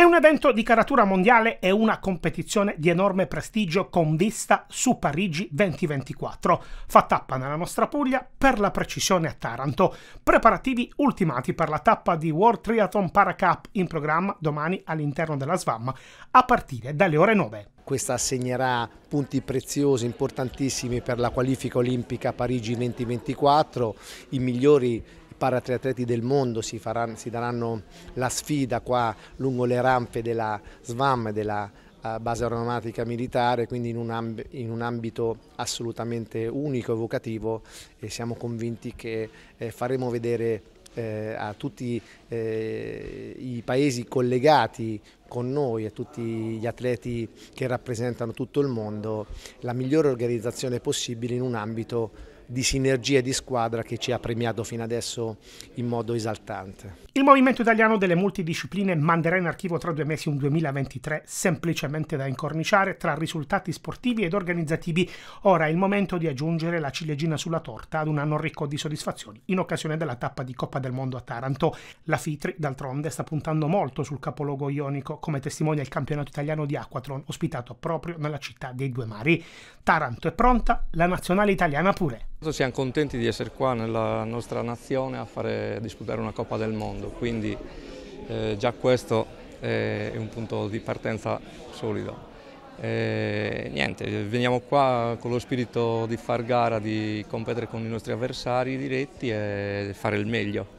È un evento di caratura mondiale e una competizione di enorme prestigio con vista su Parigi 2024, fa tappa nella nostra Puglia, per la precisione a Taranto. Preparativi ultimati per la tappa di World Triathlon Paracup in programma domani all'interno della SVAM a partire dalle ore 9 questa assegnerà punti preziosi, importantissimi per la qualifica olimpica Parigi 2024, i migliori paratriatleti del mondo si, faranno, si, daranno la sfida qua lungo le rampe della SVAM, della eh, base aeronautica militare, quindi in un, in un, ambito assolutamente unico, evocativo e siamo convinti che eh, faremo vedere eh, a tutti eh, i paesi collegati con noi, a tutti gli atleti che rappresentano tutto il mondo, la migliore organizzazione possibile in un ambito di sinergia e di squadra che ci ha premiato fino adesso in modo esaltante. Il Movimento Italiano delle Multidiscipline manderà in archivo tra due mesi un 2023 semplicemente da incorniciare tra risultati sportivi ed organizzativi. Ora è il momento di aggiungere la ciliegina sulla torta ad un anno ricco di soddisfazioni in occasione della tappa di Coppa del Mondo a Taranto. La Fitri, d'altronde, sta puntando molto sul capoluogo ionico, come testimonia il campionato italiano di Aquatron, ospitato proprio nella città dei due mari. Taranto è pronta, la nazionale italiana pure. Siamo contenti di essere qua nella nostra nazione a, fare, a disputare una Coppa del Mondo, quindi eh, già questo è un punto di partenza solido. E, eh, niente, veniamo qua con lo spirito di far gara, di competere con i nostri avversari diretti e fare il meglio.